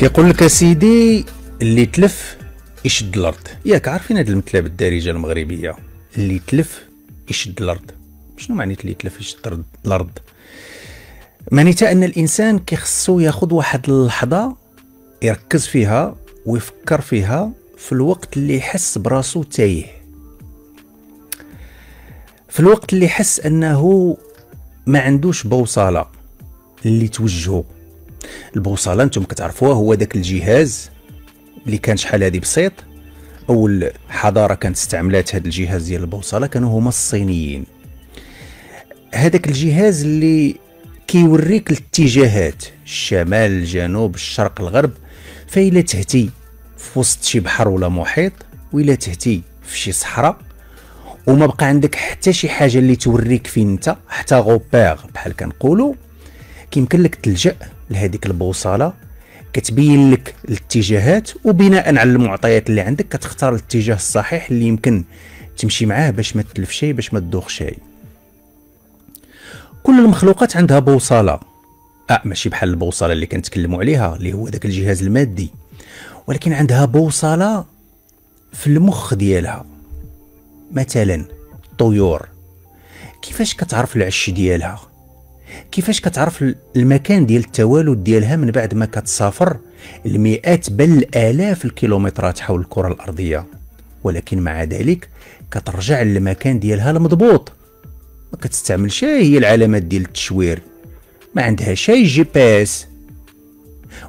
كيقول لك سيدي اللي تلف يشد الارض ياك عارفين هاد المثله بالدارجه المغربيه اللي تلف يشد الارض شنو معنيت اللي تلف يشد الارض معناتها ان الانسان كيخصو ياخذ واحد اللحظه يركز فيها ويفكر فيها في الوقت اللي يحس براسو تايه في الوقت اللي يحس انه ما عندوش بوصله اللي توجهه البوصله انتم كتعرفوها هو داك الجهاز اللي كان شحال هذه بسيط اول حضاره كانت استعملات هذا الجهاز ديال البوصله كانوا هما الصينيين هذاك الجهاز اللي كيوريك الاتجاهات الشمال الجنوب الشرق الغرب فإلا تهتي في وسط شي بحر ولا محيط وإلا تهتي في شي صحراء وما بقى عندك حتى شي حاجه اللي توريك فين انت حتى غوبير بحال كنقولوا كيمكن لك تلجا لهذيك البوصله كتبين لك الاتجاهات وبناء على المعطيات اللي عندك كتختار الاتجاه الصحيح اللي يمكن تمشي معاه باش ما تلف شيء باش ما تدوخ شيء كل المخلوقات عندها بوصله اه ماشي بحال البوصله اللي كنتكلموا عليها اللي هو ذاك الجهاز المادي ولكن عندها بوصله في المخ ديالها مثلا الطيور كيفاش كتعرف العش ديالها كيفاش كتعرف المكان ديال التوالد ديالها من بعد ما كتسافر المئات بل الالاف الكيلومترات حول الكره الارضيه ولكن مع ذلك كترجع للمكان ديالها المضبوط ما كتستعملش هي العلامات ديال التشوير ما عندها شي جي بي اس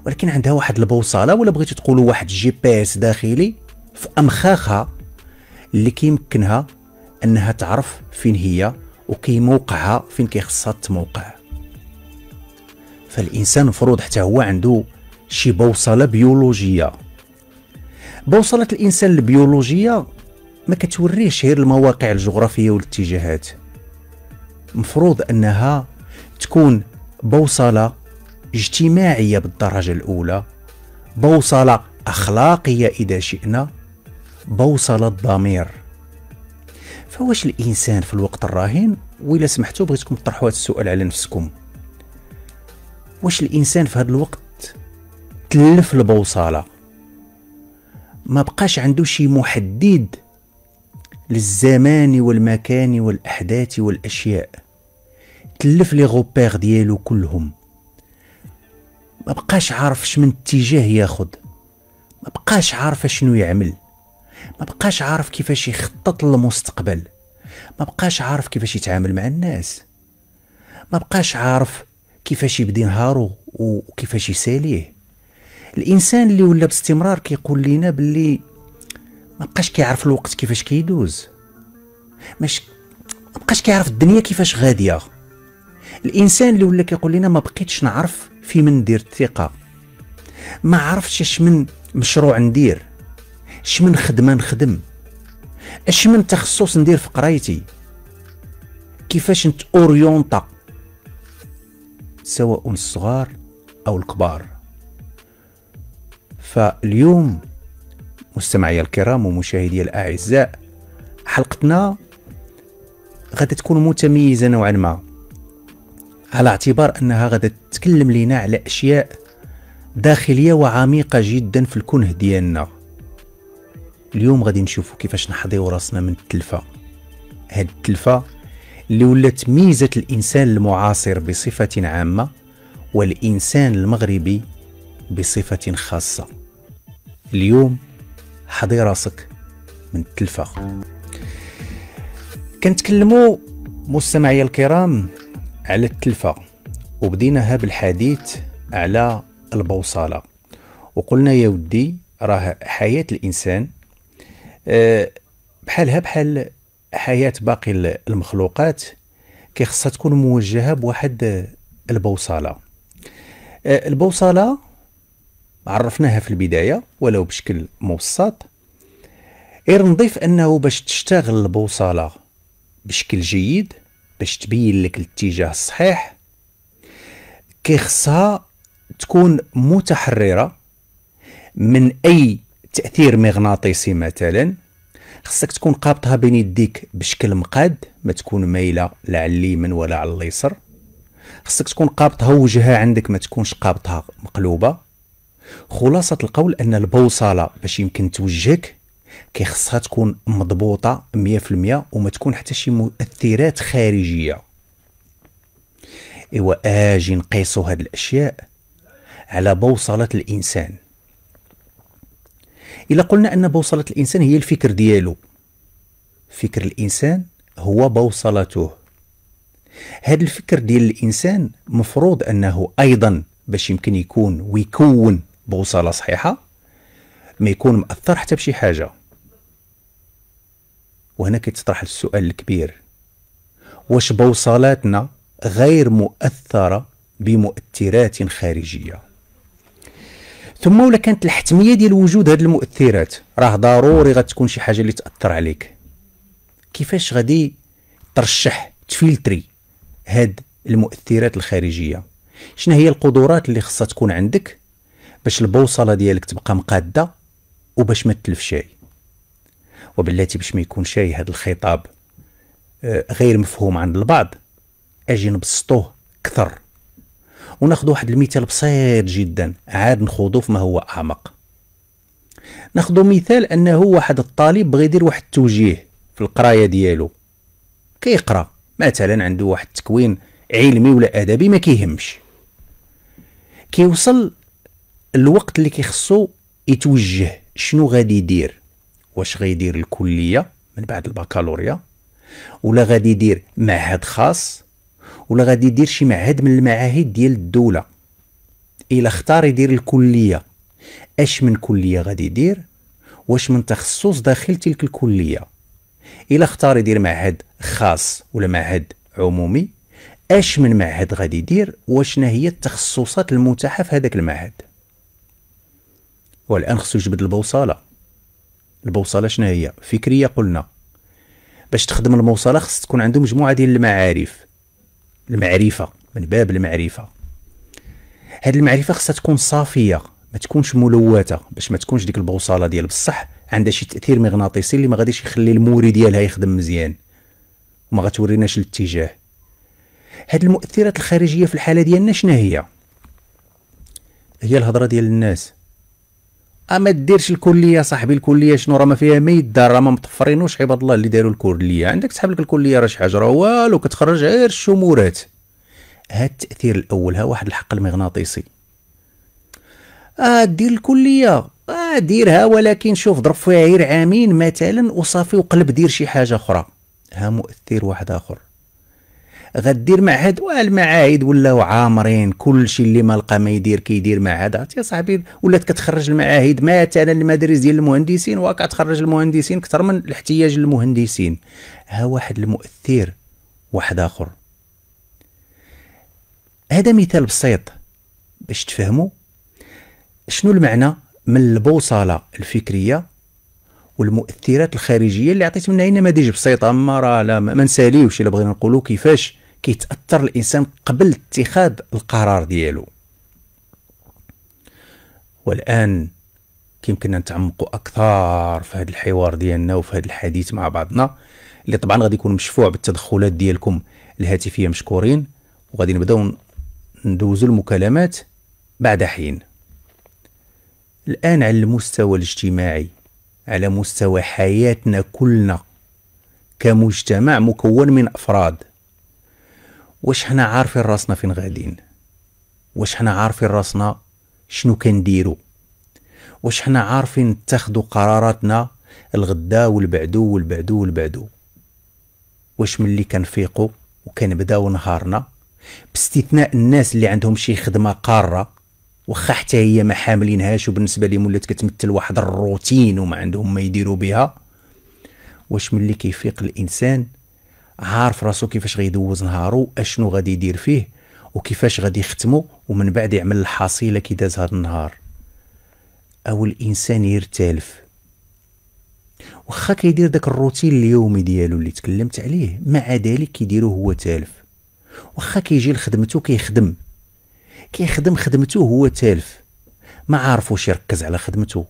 ولكن عندها واحد البوصله ولا بغيتي تقولوا واحد جي بي اس داخلي في امخاخها اللي كيمكنها انها تعرف فين هي وكيموقعها فين كيخصها تموقع فالانسان مفروض حتى هو عنده شي بوصله بيولوجيه بوصله الانسان البيولوجيه ما كتوريش غير المواقع الجغرافيه والاتجاهات مفروض انها تكون بوصله اجتماعيه بالدرجه الاولى بوصله اخلاقيه اذا شئنا بوصله الضمير فواش الانسان في الوقت الراهن ولا سمحتوا بغيتكم تطرحوا هذا السؤال على نفسكم واش الانسان في هذا الوقت تلف البوصله ما بقاش عنده شي محدد للزمان والمكان والاحداث والاشياء تلف لي غوبير ديالو كلهم ما بقاش عارف من اتجاه ياخد ما بقاش عارف شنو يعمل ما بقاش عارف كيفاش يخطط للمستقبل ما بقاش عارف كيفاش يتعامل مع الناس ما بقاش عارف كيفاش يبدي نهارو وكيفاش يساليه الانسان اللي ولا باستمرار كيقول لينا باللي ما بقاش كيعرف الوقت كيفاش كيدوز مش ما بقاش كيعرف الدنيا كيفاش غاديه الانسان اللي ولا كيقول لنا ما بقيتش نعرف في من ندير الثقه ما عرفتش اش من مشروع ندير اش من خدمه نخدم اش من تخصص ندير في قرايتي كيفاش نتاوريونطا سواء الصغار او الكبار فاليوم مستمعي الكرام ومشاهدي الاعزاء حلقتنا غادي تكون متميزه نوعا ما على اعتبار انها غادي تتكلم لينا على اشياء داخليه وعميقه جدا في الكنه ديالنا اليوم غادي نشوفوا كيفاش نحضيو راسنا من التلفه هاد التلفه اللي ولات ميزه الانسان المعاصر بصفه عامه والانسان المغربي بصفه خاصه اليوم حضي راسك من التلفه كنتكلموا مستمعي الكرام على التلفه وبديناها بالحديث على البوصله وقلنا يا ودي راه حياه الانسان آه، بحالها بحال حياه باقي المخلوقات كيخصها تكون موجهه بواحد البوصله آه، البوصله عرفناها في البدايه ولو بشكل مبسط غير نضيف انه باش تشتغل البوصله بشكل جيد باش تبين لك الاتجاه الصحيح كيخصها تكون متحرره من اي تاثير مغناطيسي مثلا خصك تكون قابطها بين يديك بشكل مقاد ما تكون مايله لا على اليمين ولا على اليسر خصك تكون قابطها وجهها عندك ما تكونش قابطها مقلوبه خلاصه القول ان البوصله باش يمكن توجهك كيخصها تكون مضبوطه 100% وما تكون حتى شي مؤثرات خارجيه ايوا اجي نقيسوا هاد الاشياء على بوصله الانسان إلا قلنا أن بوصلة الإنسان هي الفكر ديالو فكر الإنسان هو بوصلته هذا الفكر ديال الإنسان مفروض أنه أيضا باش يمكن يكون ويكون بوصلة صحيحة ما يكون مأثر حتى بشي حاجة وهنا كيتطرح السؤال الكبير واش بوصلاتنا غير مؤثرة بمؤثرات خارجية ثم ولا كانت الحتميه ديال وجود هاد المؤثرات راه ضروري غتكون شي حاجه اللي تاثر عليك كيفاش غادي ترشح تفلتري هاد المؤثرات الخارجيه شنو هي القدرات اللي خصها تكون عندك باش البوصله ديالك تبقى مقاده وباش ما تلف شاي باش ما يكون شاي هذا الخطاب آه، غير مفهوم عند البعض اجي نبسطوه اكثر وناخذ واحد المثال بسيط جدا عاد نخوضوا ما هو اعمق ناخذ مثال انه واحد الطالب بغى يدير واحد التوجيه في القرايه ديالو كيقرا مثلا عنده واحد التكوين علمي ولا ادبي ما كيهمش كيوصل الوقت اللي كيخصو يتوجه شنو غادي يدير واش غادي يدير الكليه من بعد البكالوريا ولا غادي يدير معهد خاص ولا غادي يدير شي معهد من المعاهد ديال الدوله الا اختار يدير الكليه اش من كليه غادي يدير واش من تخصص داخل تلك الكليه الا اختار يدير معهد خاص ولا معهد عمومي اش من معهد غادي يدير واشنا هي التخصصات المتاحه في هذاك المعهد والان خصو يجبد البوصله البوصله شنو هي فكريه قلنا باش تخدم الموصله خص تكون عنده مجموعه ديال المعارف المعرفه من باب المعرفه هاد المعرفه خصها تكون صافيه ما تكونش ملوته باش ما تكونش ديك البوصله ديال بصح عندها شي تاثير مغناطيسي اللي ما غاديش يخلي الموري ديالها يخدم مزيان وما غتوريناش الاتجاه هاد المؤثرات الخارجيه في الحاله ديالنا شنو هي هي الهضره ديال الناس ما ديرش الكليه صاحبي الكليه شنو راه ما فيها ما يدار راه ما مطفرينوش عباد الله اللي داروا الكليه عندك تحب لك الكليه راه شي حاجه راه والو كتخرج غير الشمورات هاد التاثير الاول ها واحد الحق المغناطيسي اه دير الكليه اه ديرها ولكن شوف ضرب فيها غير عامين مثلا وصافي وقلب دير شي حاجه اخرى ها مؤثر واحد اخر غدير معهد والمعاهد ولاو عامرين كلشي اللي ما لقى ما يدير كيدير معهد يا صاحبي ولات كتخرج المعاهد مثلا المدارس ديال المهندسين وكتخرج المهندسين اكثر من الاحتياج للمهندسين ها واحد المؤثر واحد اخر هذا مثال بسيط باش تفهموا شنو المعنى من البوصله الفكريه والمؤثرات الخارجيه اللي عطيت منها نماذج بسيطه اما راه لا ما نساليوش الا بغينا نقولوا كيفاش كيتاثر الانسان قبل اتخاذ القرار ديالو والان كيمكننا نتعمقوا اكثر في هذا الحوار ديالنا وفي هذا الحديث مع بعضنا اللي طبعا غادي يكون مشفوع بالتدخلات ديالكم الهاتفيه مشكورين وغادي نبداو ندوزو المكالمات بعد حين الان على المستوى الاجتماعي على مستوى حياتنا كلنا كمجتمع مكون من افراد واش حنا عارفين راسنا فين غادين واش حنا عارفين راسنا شنو كنديرو واش حنا عارفين نتخذوا قراراتنا الغدا والبعدو والبعدو والبعدو واش ملي كنفيقوا وكنبداو نهارنا باستثناء الناس اللي عندهم شي خدمه قاره واخا حتى هي ما حاملينهاش وبالنسبه لهم ولات كتمثل واحد الروتين وما عندهم ما يديروا بها واش ملي كيفيق الانسان عارف راسو كيفاش غيدوز نهارو اشنو غادي يدير فيه وكيفاش غادي يختمو ومن بعد يعمل الحصيله كي داز هذا النهار او الانسان يرتالف واخا كيدير داك الروتين اليومي ديالو اللي تكلمت عليه مع ذلك كيديرو هو تالف واخا كيجي لخدمته كيخدم كيخدم خدمته هو تالف ما عارف واش يركز على خدمته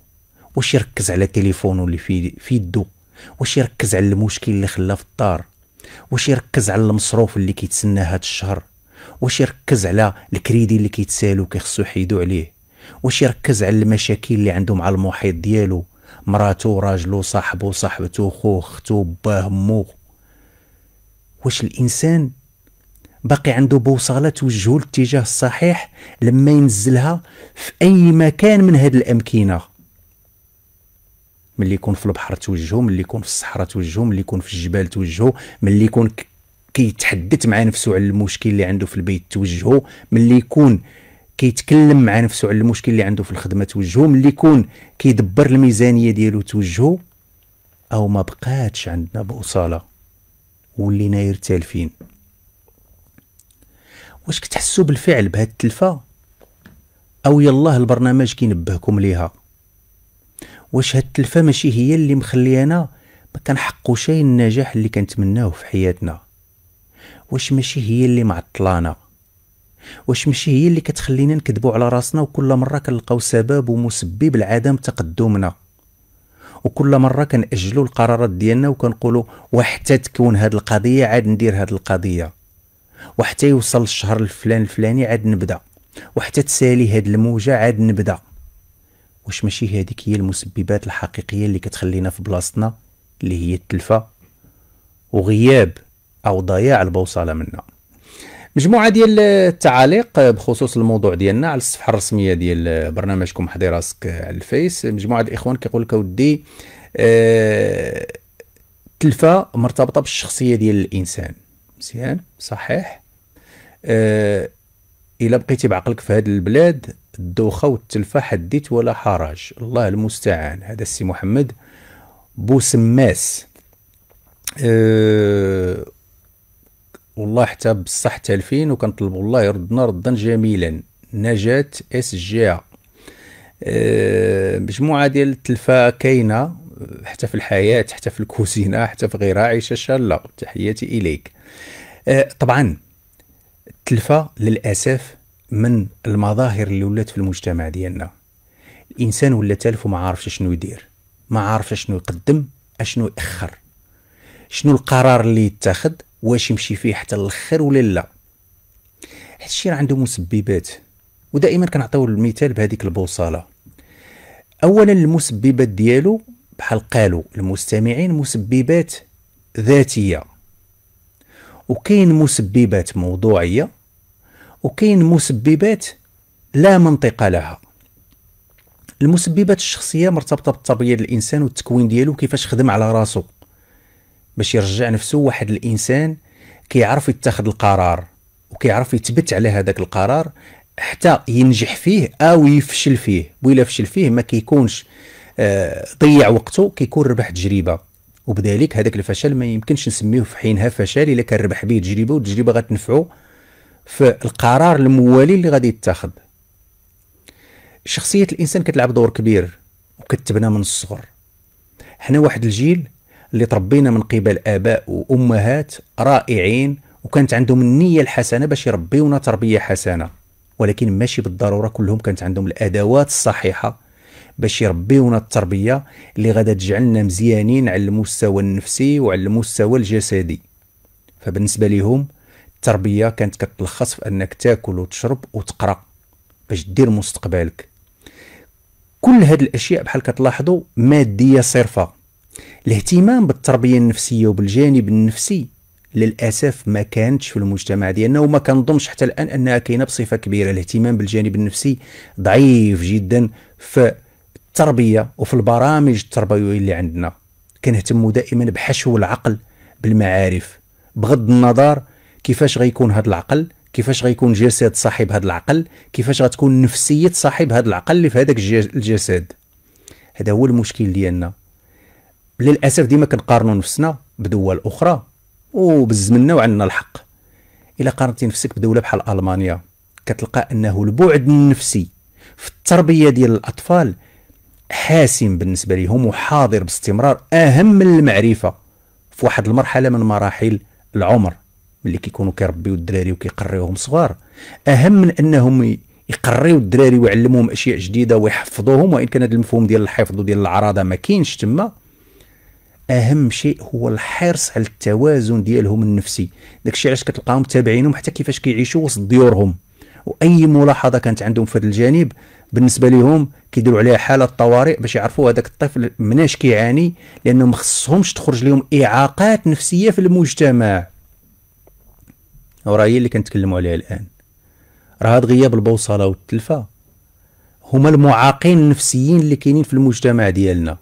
واش يركز على تليفونه اللي في يدو واش يركز على المشكل اللي خلاه في الدار واش يركز على المصروف اللي كيتسنى هذا الشهر واش يركز على الكريدي اللي كيتسالو كيخصو يحيدو عليه واش يركز على المشاكل اللي عنده مع المحيط ديالو مراتو راجلو صاحبو صاحبتو خوه ختو باه مو واش الانسان باقي عنده بوصله توجهو الاتجاه الصحيح لما ينزلها في اي مكان من هاد الامكنه ملي يكون في البحر توجهو ملي يكون في الصحراء توجهو ملي يكون في الجبال توجهو ملي يكون كيتحدث مع نفسه على المشكل اللي عنده في البيت توجهو ملي يكون كيتكلم مع نفسه على المشكل اللي عنده في الخدمه توجهو ملي يكون كيدبر الميزانيه ديالو توجهو او ما بقاتش عندنا بوصاله ولينا يرتالفين واش كتحسوا بالفعل بهاد التلفه او يلاه البرنامج كينبهكم ليها واش هاد التلفه ماشي هي اللي مخليانا ما كنحقوش النجاح اللي كنتمناوه في حياتنا واش ماشي هي اللي معطلانا واش ماشي هي اللي كتخلينا نكذبوا على راسنا وكل مره كنلقاو سبب ومسبب لعدم تقدمنا وكل مره كنأجلوا القرارات ديالنا وكنقولوا وحتى تكون هاد القضيه عاد ندير هاد القضيه وحتى يوصل الشهر الفلان الفلاني عاد نبدا وحتى تسالي هاد الموجه عاد نبدا واش ماشي هذيك هي المسببات الحقيقيه اللي كتخلينا في بلاصتنا اللي هي التلفه وغياب او ضياع البوصله منا مجموعه ديال التعاليق بخصوص الموضوع ديالنا على الصفحه الرسميه ديال برنامجكم حضي راسك على الفيس مجموعه الاخوان كيقول لك اودي أه التلفه مرتبطه بالشخصيه ديال الانسان مزيان صحيح أه الا بقيتي بعقلك في هذه البلاد الدوخه والتلفه حديت ولا حرج الله المستعان هذا السي محمد بوسماس أه والله حتى بصح تالفين وكنطلبوا الله يردنا ردا جميلا نجاة اس جي أه مجموعه ديال التلفه كاينه حتى في الحياه حتى في الكوزينه حتى في غيرها عيشه شاله تحياتي اليك أه طبعا التلفه للاسف من المظاهر اللي ولات في المجتمع ديالنا الانسان ولا تالف وما عارفش شنو يدير ما عارفش شنو يقدم اشنو ياخر شنو القرار اللي يتخذ واش يمشي فيه حتى الاخر ولا لا حيت الشيء عنده مسببات ودائما كنعطيو المثال بهذيك البوصله اولا المسببات ديالو بحال قالوا المستمعين مسببات ذاتيه وكاين مسببات موضوعيه وكاين مسببات لا منطق لها المسببات الشخصيه مرتبطه بالتربيه ديال الانسان والتكوين ديالو كيفاش خدم على راسو باش يرجع نفسه واحد الانسان كيعرف يتخذ القرار وكيعرف يثبت على هذاك القرار حتى ينجح فيه او يفشل فيه وإلا فشل فيه ما كيكونش آه، ضيع وقته كيكون ربح تجربه وبذلك هذاك الفشل ما يمكنش نسميه في حينها فشل الا كان ربح به تجربه والتجربه غتنفعه في القرار الموالي اللي غادي يتاخذ شخصيه الانسان كتلعب دور كبير وكتبنا من الصغر حنا واحد الجيل اللي تربينا من قبل اباء وامهات رائعين وكانت عندهم النيه الحسنه باش يربيونا تربيه حسنه ولكن ماشي بالضروره كلهم كانت عندهم الادوات الصحيحه باش يربيونا التربيه اللي غادا تجعلنا مزيانين على المستوى النفسي وعلى المستوى الجسدي فبالنسبه لهم التربيه كانت كتلخص في انك تاكل وتشرب وتقرا باش دير مستقبلك كل هاد الاشياء بحال كتلاحظوا ماديه صرفه الاهتمام بالتربيه النفسيه وبالجانب النفسي للاسف ما كانتش في المجتمع ديالنا وما كنظنش حتى الان انها كاينه بصفه كبيره الاهتمام بالجانب النفسي ضعيف جدا في التربيه وفي البرامج التربويه اللي عندنا كنهتموا دائما بحشو العقل بالمعارف بغض النظر كيفاش غيكون هذا العقل كيفاش غيكون جسد صاحب هذا العقل كيفاش غتكون نفسيه صاحب هذا العقل اللي في هذاك الجسد هذا هو المشكل ديالنا للاسف ديما كنقارنوا نفسنا بدول اخرى وبالزمننا وعندنا الحق الا قارنتي نفسك بدوله بحال المانيا كتلقى انه البعد النفسي في التربيه ديال الاطفال حاسم بالنسبه لهم وحاضر باستمرار اهم من المعرفه في واحد المرحله من مراحل العمر ملي كيكونوا كيربيو الدراري وكيقريوهم صغار اهم من انهم يقريو الدراري ويعلموهم اشياء جديده ويحفظوهم وان كان هذا المفهوم ديال الحفظ وديال العراضه ما كاينش تما اهم شيء هو الحرص على التوازن ديالهم النفسي داكشي علاش كتلقاهم متابعينهم حتى كيفاش كيعيشوا وسط ديورهم واي ملاحظه كانت عندهم في هذا الجانب بالنسبه لهم كيديروا عليها حاله طوارئ باش يعرفوا هذاك الطفل مناش كيعاني لانه ما خصهمش تخرج لهم اعاقات نفسيه في المجتمع وراه هي اللي كنتكلموا عليها الان راه هاد غياب البوصله والتلفه هما المعاقين النفسيين اللي كاينين في المجتمع ديالنا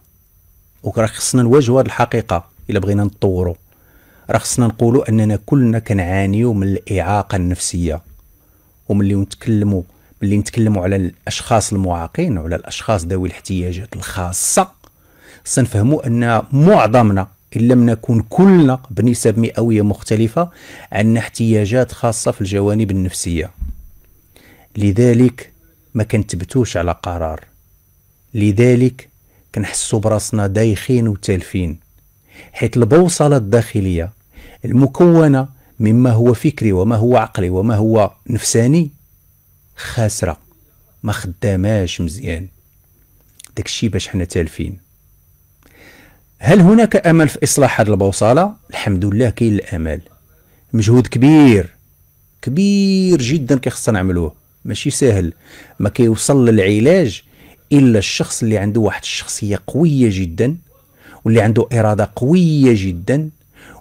وراه خصنا نواجهوا هاد الحقيقه الا بغينا نطوروا راه خصنا نقولوا اننا كلنا كنعانيو من الاعاقه النفسيه وملي نتكلموا ملي نتكلموا على الاشخاص المعاقين وعلى الاشخاص ذوي الاحتياجات الخاصه خصنا نفهموا ان معظمنا إن لم نكون كلنا بنسب مئوية مختلفة عندنا احتياجات خاصة في الجوانب النفسية لذلك ما كنتبتوش على قرار لذلك كنحسوا براسنا دايخين وتالفين حيث البوصلة الداخلية المكونة مما هو فكري وما هو عقلي وما هو نفساني خاسرة ما خداماش مزيان داكشي باش حنا تالفين هل هناك امل في اصلاح هذه البوصله الحمد لله كاين الامل مجهود كبير كبير جدا كيخصنا نعملوه ماشي سهل ما كيوصل للعلاج الا الشخص اللي عنده واحد الشخصيه قويه جدا واللي عنده اراده قويه جدا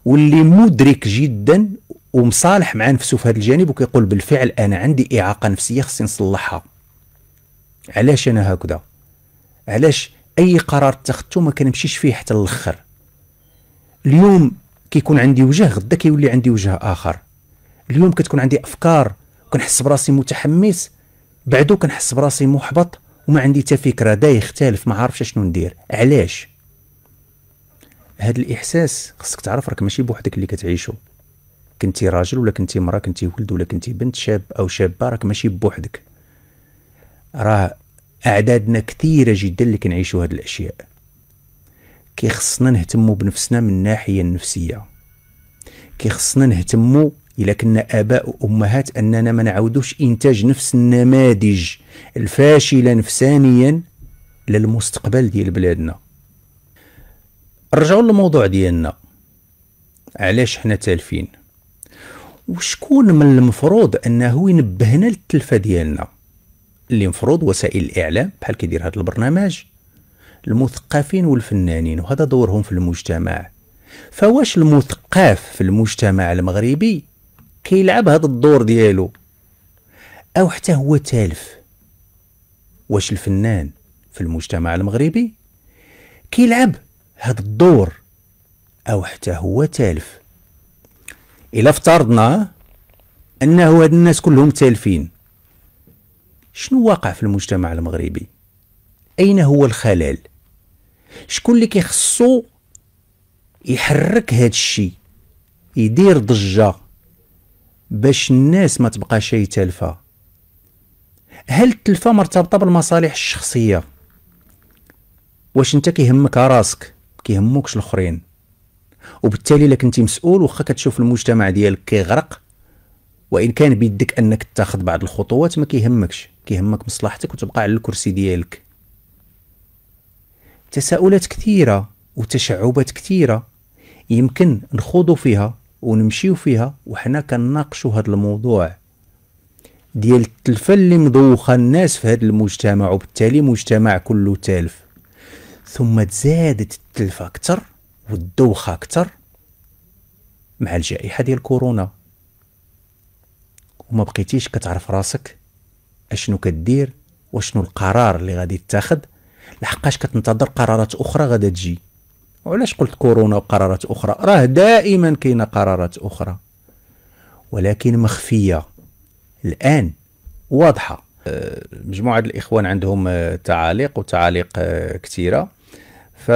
واللي مدرك جدا ومصالح مع نفسه في هذا الجانب وكيقول بالفعل انا عندي اعاقه نفسيه خصني نصلحها علاش انا هكذا علاش اي قرار اتخذته ما كنمشيش فيه حتى الاخر اليوم كيكون عندي وجه غدا كيولي عندي وجه اخر اليوم كتكون عندي افكار كنحس براسي متحمس بعدو كنحس براسي محبط وما عندي حتى فكره دا يختلف ما عارفش شنو ندير علاش هاد الاحساس خصك تعرف راك ماشي بوحدك اللي كتعيشو كنتي راجل ولا كنتي مرا كنتي ولد ولا كنتي بنت شاب او شابه راك ماشي بوحدك راه اعدادنا كثيره جدا اللي كنعيشوا هاد الاشياء كيخصنا نهتموا بنفسنا من الناحيه النفسيه كيخصنا نهتموا الا كنا اباء وامهات اننا ما نعودوش انتاج نفس النماذج الفاشله نفسانيا للمستقبل ديال بلادنا نرجعوا للموضوع ديالنا علاش حنا تالفين وشكون من المفروض انه ينبهنا للتلفه ديالنا اللي مفروض وسائل الاعلام بحال كيدير هذا البرنامج المثقفين والفنانين وهذا دورهم في المجتمع فواش المثقف في المجتمع المغربي كيلعب هذا الدور ديالو او حتى هو تالف واش الفنان في المجتمع المغربي كيلعب هذا الدور او حتى هو تالف الا افترضنا انه هاد الناس كلهم تالفين شنو واقع في المجتمع المغربي اين هو الخلل شكون اللي كيخصو يحرك هذا الشيء يدير ضجه باش الناس ما شيء يتلفى هل التلفه مرتبطه بالمصالح الشخصيه واش انت كيهمك راسك كيهموكش الاخرين وبالتالي لك انت مسؤول واخا كتشوف المجتمع ديالك كيغرق وان كان بيدك انك تاخذ بعض الخطوات ما كيهمكش كيهمك مصلحتك وتبقى على الكرسي ديالك تساؤلات كثيره وتشعبات كثيره يمكن نخوضوا فيها ونمشيو فيها وحنا كنناقشوا هذا الموضوع ديال التلفه اللي مضوخه الناس في هذا المجتمع وبالتالي مجتمع كله تالف ثم تزادت التلفه اكثر والدوخه اكثر مع الجائحه ديال كورونا وما بقيتيش كتعرف راسك اشنو كدير واشنو القرار اللي غادي تاخد لحقاش كتنتظر قرارات اخرى غادا تجي وعلاش قلت كورونا وقرارات اخرى راه دائما كاينه قرارات اخرى ولكن مخفيه الان واضحه آه، مجموعه الاخوان عندهم آه، تعاليق وتعاليق آه، كثيره ف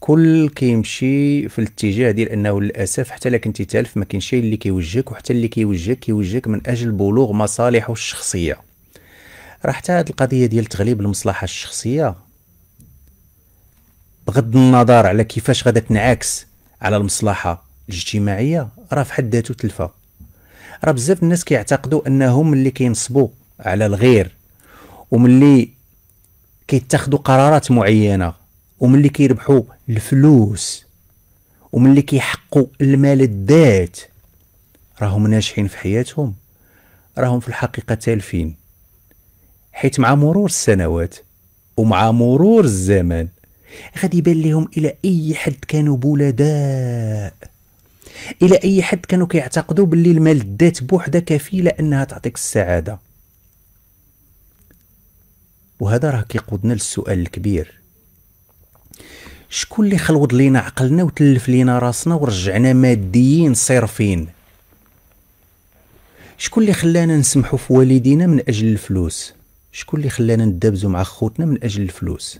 كل كيمشي في الاتجاه ديال انه للاسف حتى لك انت تالف ما كاينش اللي كيوجهك وحتى اللي كيوجهك كيوجهك من اجل بلوغ مصالحه الشخصيه راه حتى هذه القضيه ديال تغليب المصلحه الشخصيه بغض النظر على كيفاش غادا تنعكس على المصلحه الاجتماعيه راه في حد ذاته تلفه راه بزاف الناس كيعتقدوا انهم اللي كينصبوا على الغير وملي كيتاخذوا قرارات معينه اللي كيربحوا الفلوس اللي كيحقوا المال الذات راهم ناجحين في حياتهم راهم في الحقيقه تالفين حيت مع مرور السنوات ومع مرور الزمان غادي يبان لهم الى اي حد كانوا بولداء الى اي حد كانوا كيعتقدوا باللي المال الذات بوحده كفيله انها تعطيك السعاده وهذا راه كيقودنا للسؤال الكبير شكون اللي خلوض لينا عقلنا وتلف لينا راسنا ورجعنا ماديين صرفين شكون اللي خلانا نسمحو في والدينا من اجل الفلوس شكون اللي خلانا ندابزو مع خوتنا من اجل الفلوس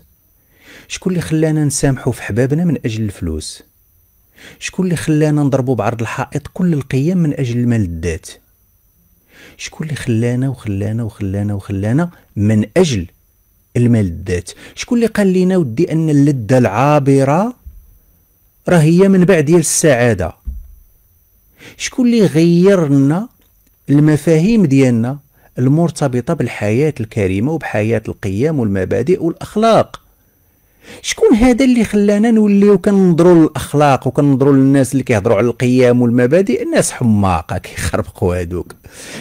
شكون اللي خلانا نسامحو في حبابنا من اجل الفلوس شكون اللي خلانا نضربو بعرض الحائط كل القيم من اجل المال الذات شكون اللي خلانا وخلانا وخلانا وخلانا من اجل الملذات شكون اللي قال لنا ودي ان اللذه العابره راه هي منبع ديال السعاده شكون اللي غيرنا المفاهيم ديالنا المرتبطه بالحياه الكريمه وبحياه القيم والمبادئ والاخلاق شكون هذا اللي خلانا نوليو كننظروا للاخلاق وكننظروا للناس اللي كيهضروا على القيم والمبادئ الناس حماقه كيخربقوا هادوك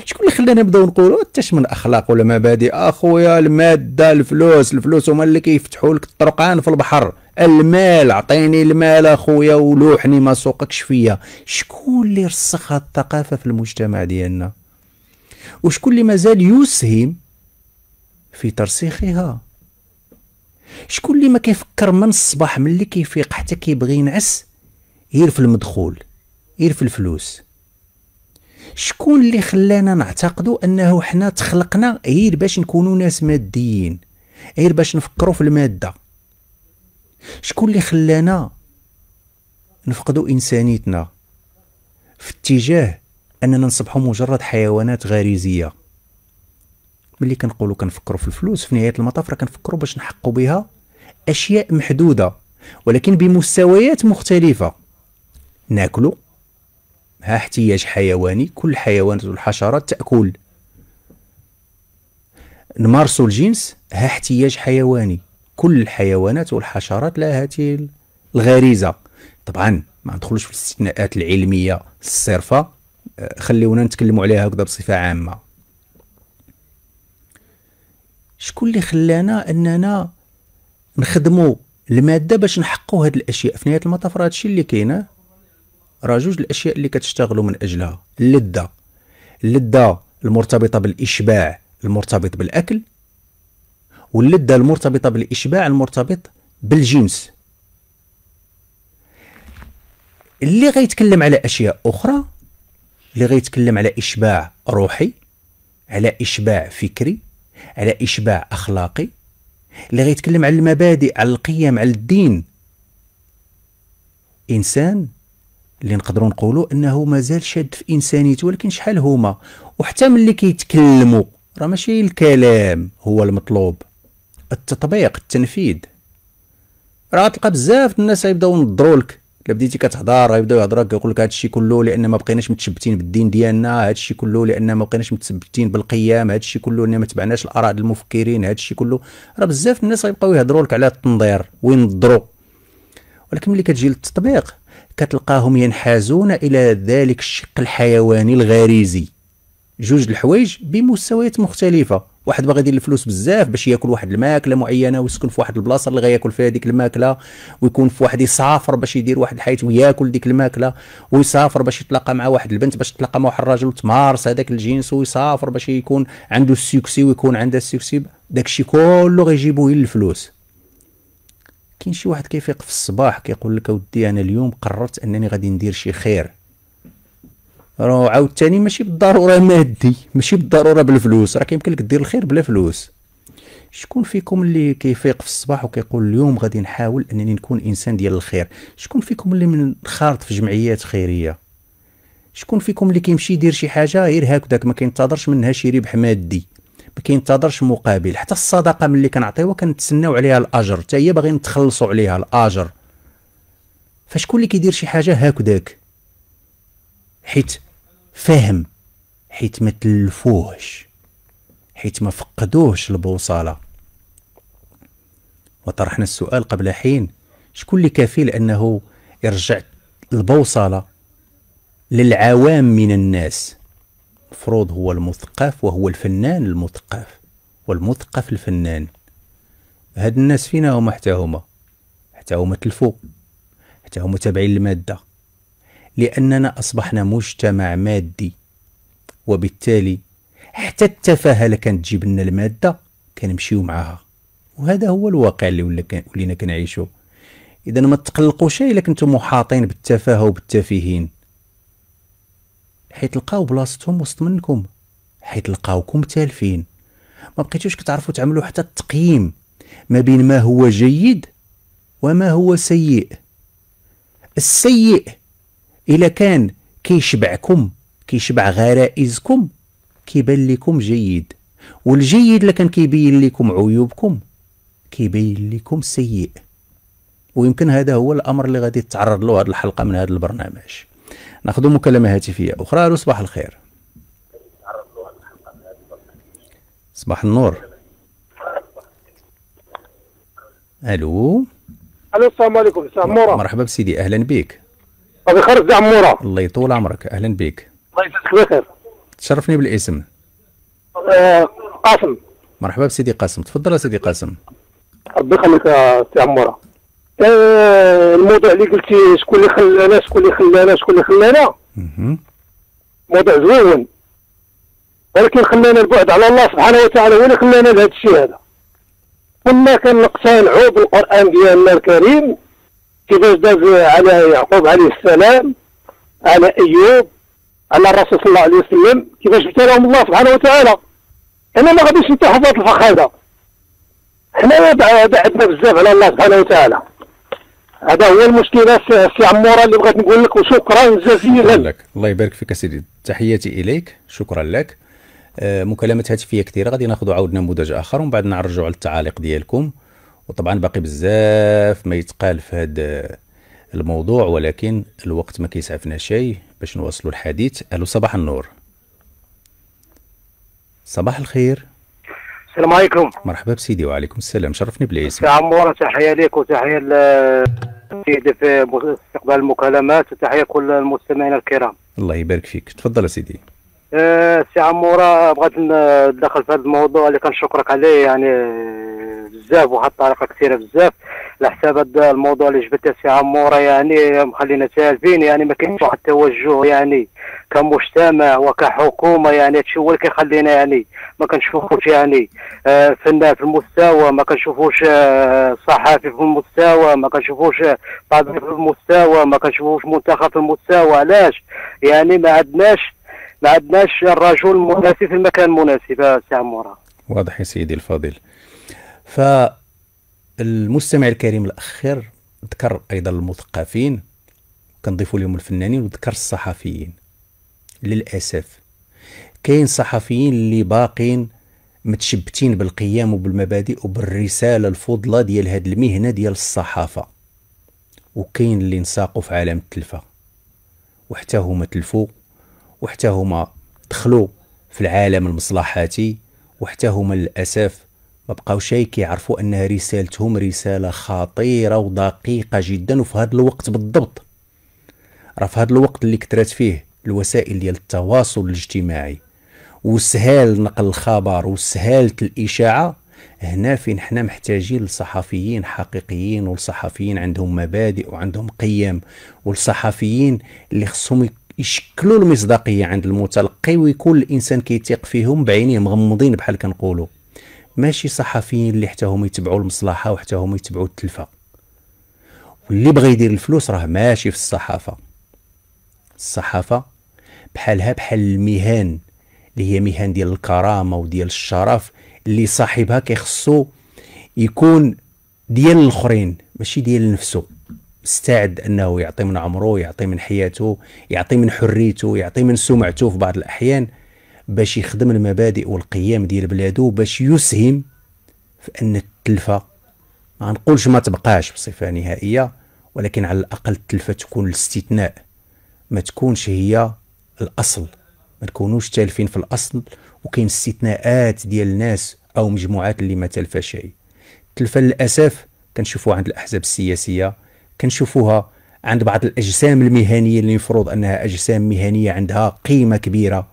شكون اللي خلانا نبداو نقولوا أه، تاش من اخلاق ولا مبادئ اخويا الماده الفلوس الفلوس هما اللي كيفتحوا لك الطرقان في البحر المال عطيني المال اخويا ولوحني ما سوقكش فيا شكون اللي رسخ هاد الثقافه في المجتمع ديالنا وشكون اللي مازال يسهم في ترسيخها شكون اللي ما كيفكر من الصباح ملي كيفيق حتى كيبغي ينعس يرف المدخول يرف الفلوس شكون اللي خلانا نعتقدوا انه حنا تخلقنا غير باش نكونوا ناس ماديين غير باش نفكروا في الماده شكون اللي خلانا نفقدوا انسانيتنا في اتجاه اننا نصبحوا مجرد حيوانات غريزيه ملي كنقولوا كنفكروا في الفلوس في نهايه المطاف راه كنفكروا باش نحققوا بها اشياء محدوده ولكن بمستويات مختلفه ناكلوا ها احتياج حيواني كل الحيوانات والحشرات تاكل نمارسوا الجنس ها احتياج حيواني كل الحيوانات والحشرات لها هذه الغريزه طبعا ما ندخلوش في الاستثناءات العلميه الصرفه آه، خليونا نتكلموا عليها هكذا بصفه عامه شكون اللي خلانا اننا نخدموا الماده باش نحققوا هاد الاشياء في نهايه المطاف راه هادشي اللي كاين راه جوج الاشياء اللي كتشتغلوا من اجلها اللذه اللذه المرتبطه بالاشباع المرتبط بالاكل واللذه المرتبطه بالاشباع المرتبط بالجنس اللي غيتكلم على اشياء اخرى اللي غيتكلم على اشباع روحي على اشباع فكري على إشباع أخلاقي اللي غيتكلم على المبادئ على القيم على الدين إنسان اللي نقدروا نقولوا أنه مازال شاد في إنسانيته ولكن شحال هما وحتى ملي كيتكلموا راه ماشي الكلام هو المطلوب التطبيق التنفيذ راه تلقى بزاف الناس غيبداو نضروا لك الا بديتي كتهضر غيبداو يهضرك يقول لك هادشي كله لان ما بقيناش متشبتين بالدين ديالنا هادشي كله لان ما بقيناش متثبتين بالقيم هادشي كله لان ما تبعناش الاراء ديال المفكرين هادشي كله راه بزاف الناس غيبقاو يهضروا لك على التنظير وين ولكن ملي كتجي للتطبيق كتلقاهم ينحازون الى ذلك الشق الحيواني الغريزي جوج الحوايج بمستويات مختلفه واحد باغي يدير الفلوس بزاف باش ياكل واحد الماكله معينه ويسكن في واحد البلاصه اللي غياكل فيها ديك الماكله ويكون في واحد يسافر باش يدير واحد الحياه وياكل ديك الماكله ويسافر باش يتلاقى مع واحد البنت باش يتلاقى مع واحد الراجل وتمارس هذاك الجنس ويسافر باش يكون عنده السكسي ويكون عنده السكسي داك الشيء كله غير الفلوس كاين شي واحد كيفيق في الصباح كيقول لك اودي انا اليوم قررت انني غادي ندير شي خير راه عاوتاني ماشي بالضروره مادي ماشي بالضروره بالفلوس راه كيمكن لك دير الخير بلا فلوس شكون فيكم اللي كيفيق في الصباح وكيقول اليوم غادي نحاول انني نكون انسان ديال الخير شكون فيكم اللي من خالط في جمعيات خيريه شكون فيكم اللي كيمشي يدير شي حاجه غير هكذاك ما كينتظرش منها شي ربح مادي ما كينتظرش مقابل حتى الصدقه ملي كنعطيوها كنتسناو عليها الاجر حتى هي باغيين نتخلصوا عليها الاجر فشكون اللي كيدير شي حاجه هكذاك حيت فاهم حيت ما تلفوهش حيت ما فقدوهش البوصله وطرحنا السؤال قبل حين شكون اللي كفيل انه يرجع البوصله للعوام من الناس المفروض هو المثقف وهو الفنان المثقف والمثقف الفنان هاد الناس فينا هما حتى هما حتى هما تلفو حتى هما تابعين الماده لأننا أصبحنا مجتمع مادي وبالتالي حتى التفاهة كانت تجيب لنا المادة كنمشيو معاها وهذا هو الواقع اللي ولينا كنعيشو إذا ما تقلقوش إلا كنتو محاطين بالتفاهة وبالتافهين حيت لقاو بلاصتهم وسط منكم حيت لقاوكم تالفين ما بقيتوش كتعرفوا تعملوا حتى التقييم ما بين ما هو جيد وما هو سيء السيء إلا كان كيشبعكم كيشبع غرائزكم كيبان لكم جيد والجيد اللي كان كيبين لكم عيوبكم كيبين لكم سيء ويمكن هذا هو الامر اللي غادي تتعرض له هذه الحلقه من هذا البرنامج ناخذ مكالمه هاتفيه اخرى الو صباح الخير صباح النور الو الو السلام عليكم السلام مرحبا بسيدي اهلا بك ابي خالد زعم مورا الله يطول عمرك اهلا بك الله يجزاك بخير تشرفني بالاسم آه، قاسم مرحبا بسيدي قاسم تفضل سيدي قاسم ربي يخليك سي عمورة آه، الموضوع اللي قلتي شكون اللي خلانا شكون اللي خلانا شكون اللي خلانا موضوع زوين ولكن خلانا البعد على الله سبحانه وتعالى هو اللي خلانا لهذا الشيء هذا كنا كنقتنعوا بالقران ديالنا الكريم كيفاش داز على يعقوب عليه السلام على ايوب على الرسول صلى الله عليه وسلم كيفاش ابتلاهم الله سبحانه وتعالى انا ما غاديش نتاع هذا الفخ هذا حنا بعدنا بزاف على الله سبحانه وتعالى هذا هو المشكله سي عموره اللي بغيت نقول لك وشكرا جزيلا لك الله يبارك فيك سيدي تحياتي اليك شكرا لك آه، مكالمات هاتفيه كثيره غادي ناخذ عاود نموذج اخر ومن بعد نرجعوا على التعاليق ديالكم وطبعا باقي بزاف ما يتقال في هذا الموضوع ولكن الوقت ما كيسعفنا شيء باش نواصلوا الحديث الو صباح النور صباح الخير السلام عليكم مرحبا بسيدي وعليكم السلام شرفني بالاسم سي عمور تحيه لك وتحيه للسيد في استقبال المكالمات وتحيه كل المستمعين الكرام الله يبارك فيك تفضل سيدي أه، سي عموره بغيت ندخل في هذا الموضوع اللي كنشكرك عليه يعني بزاف وواحد الطريقه كثيره بزاف على حساب هذا الموضوع اللي جبت سي عموره يعني مخلينا سالفين يعني ما كاينش واحد التوجه يعني كمجتمع وكحكومه يعني هادشي هو اللي كيخلينا يعني ما كنشوفوش يعني آه، فنان في المستوى ما كنشوفوش آه، صحافي في المستوى ما كنشوفوش آه، طبيب في المستوى ما كنشوفوش منتخب في المستوى علاش يعني ما عندناش ما عندناش الرجل المناسب في المكان المناسب سي عموره واضح يا سيدي الفاضل فالمستمع الكريم الاخر ذكر ايضا المثقفين كنضيفوا لهم الفنانين وذكر الصحفيين للاسف كاين صحفيين اللي باقين متشبتين بالقيام وبالمبادئ وبالرساله الفضلى ديال هاد المهنه ديال الصحافه وكاين اللي نساقوا في عالم التلفه وحتى هما تلفوا وحتى هما دخلوا في العالم المصلحاتي وحتى هما للاسف ما شي كيعرفوا ان رسالتهم رساله خطيره ودقيقه جدا وفي هذا الوقت بالضبط راه في هذا الوقت اللي كثرت فيه الوسائل ديال التواصل الاجتماعي وسهال نقل الخبر وسهاله الاشاعه هنا فين حنا محتاجين لصحفيين حقيقيين والصحفيين عندهم مبادئ وعندهم قيم والصحفيين اللي خصهم يشكلوا المصداقيه عند المتلقي ويكون الانسان كيتيق فيهم بعينيه مغمضين بحال كنقولوا ماشي صحفيين اللي حتى هما يتبعوا المصلحه وحتى هما يتبعوا التلفه واللي بغى يدير الفلوس راه ماشي في الصحافه الصحافه بحالها بحال المهن اللي هي مهن ديال الكرامه وديال الشرف اللي صاحبها كيخصو يكون ديال الاخرين ماشي ديال نفسه مستعد انه يعطي من عمره يعطي من حياته يعطي من حريته يعطي من سمعته في بعض الاحيان باش يخدم المبادئ والقيم ديال بلادو باش يسهم في ان التلفه ما نقولش ما تبقاش بصفه نهائيه ولكن على الاقل التلفه تكون الاستثناء ما تكونش هي الاصل ما تكونوش تالفين في الاصل وكاين استثناءات ديال الناس او مجموعات اللي ما تلفا شيء التلفه للاسف كنشوفوها عند الاحزاب السياسيه كنشوفوها عند بعض الاجسام المهنيه اللي يفرض انها اجسام مهنيه عندها قيمه كبيره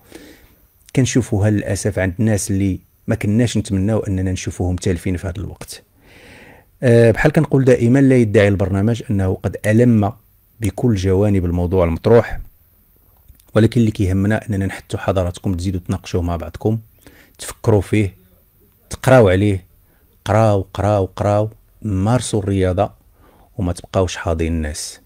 كنشوفوها للاسف عند الناس اللي ما كناش نتمناو اننا نشوفوهم تالفين في هذا الوقت أه، بحال كنقول دائما لا يدعي البرنامج انه قد الم بكل جوانب الموضوع المطروح ولكن اللي كيهمنا اننا نحطوا حضراتكم تزيدوا تناقشوا مع بعضكم تفكروا فيه تقراو عليه قراو قراو قراو مارسوا الرياضه وما تبقاوش حاضين الناس